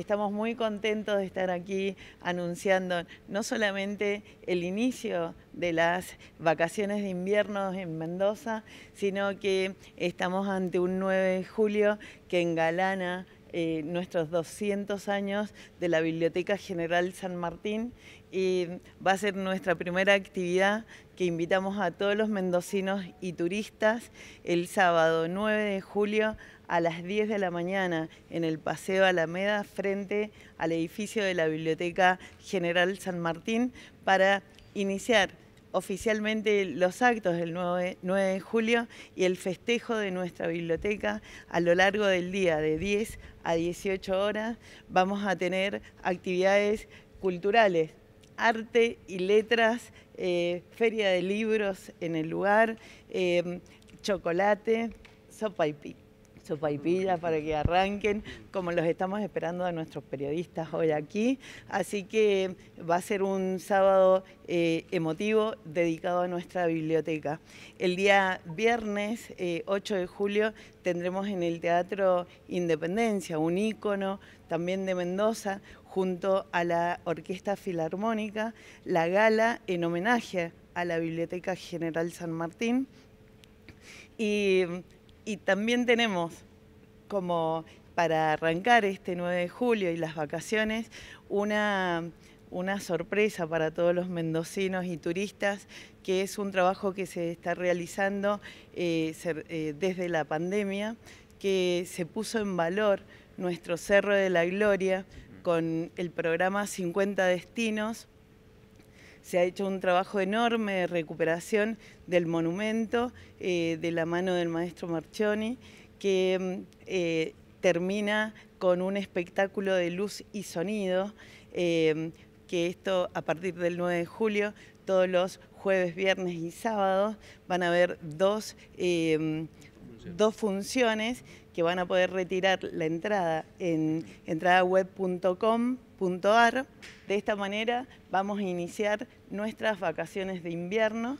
Estamos muy contentos de estar aquí anunciando no solamente el inicio de las vacaciones de invierno en Mendoza, sino que estamos ante un 9 de julio que engalana eh, nuestros 200 años de la Biblioteca General San Martín y va a ser nuestra primera actividad que invitamos a todos los mendocinos y turistas el sábado 9 de julio a las 10 de la mañana en el Paseo Alameda frente al edificio de la Biblioteca General San Martín para iniciar oficialmente los actos del 9, de julio y el festejo de nuestra biblioteca a lo largo del día, de 10 a 18 horas, vamos a tener actividades culturales, arte y letras, eh, feria de libros en el lugar, eh, chocolate, sopa y paipillas para que arranquen, como los estamos esperando a nuestros periodistas hoy aquí. Así que va a ser un sábado eh, emotivo dedicado a nuestra biblioteca. El día viernes 8 eh, de julio tendremos en el Teatro Independencia un ícono también de Mendoza, junto a la Orquesta Filarmónica, la gala en homenaje a la Biblioteca General San Martín. Y y también tenemos como para arrancar este 9 de julio y las vacaciones una, sorpresa para todos los mendocinos y turistas, que es un trabajo que se está realizando eh, eh, desde la pandemia, que se puso en valor nuestro Cerro de la Gloria con el programa 50 Destinos, se ha hecho un trabajo enorme de recuperación del monumento eh, de la mano del maestro Marchioni, que mm, eh, termina con un espectáculo de luz y sonido, eh, que esto a partir del 9 de julio, todos los jueves, viernes y sábados, van a haber dos, em, dos funciones que van a poder retirar la entrada en entradaweb.com .ar. De esta manera vamos a iniciar nuestras vacaciones de invierno.